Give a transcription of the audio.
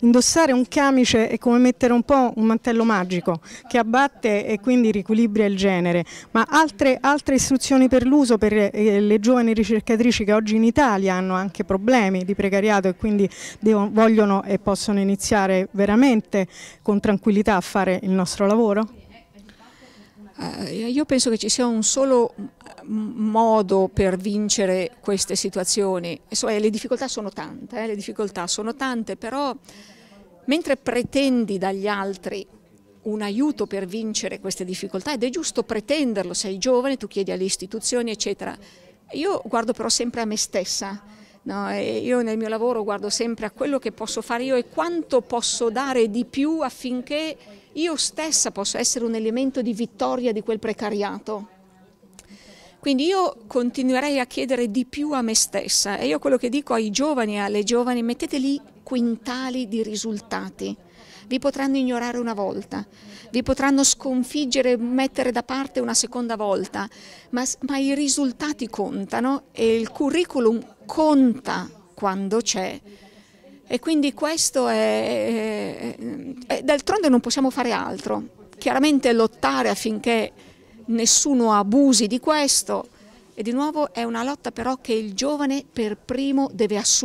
indossare un camice è come mettere un po' un mantello magico che abbatte e quindi riequilibra il genere, ma altre, altre istruzioni per l'uso per eh, le giovani ricercatrici che oggi in Italia hanno anche problemi di precariato e quindi devono, vogliono e possono iniziare veramente con tranquillità a fare il nostro lavoro? Eh, io penso che ci sia un solo modo per vincere queste situazioni. Insomma, eh, le difficoltà sono tante, eh, le difficoltà sono tante, però mentre pretendi dagli altri un aiuto per vincere queste difficoltà, ed è giusto pretenderlo, sei giovane, tu chiedi alle istituzioni, eccetera. Io guardo però sempre a me stessa, no? io nel mio lavoro guardo sempre a quello che posso fare io e quanto posso dare di più affinché io stessa possa essere un elemento di vittoria di quel precariato. Quindi io continuerei a chiedere di più a me stessa e io quello che dico ai giovani e alle giovani, mettete lì quintali di risultati. Vi potranno ignorare una volta, vi potranno sconfiggere, mettere da parte una seconda volta, ma, ma i risultati contano e il curriculum conta quando c'è. E quindi questo è... è, è d'altronde non possiamo fare altro. Chiaramente lottare affinché nessuno abusi di questo. E di nuovo è una lotta però che il giovane per primo deve assumere.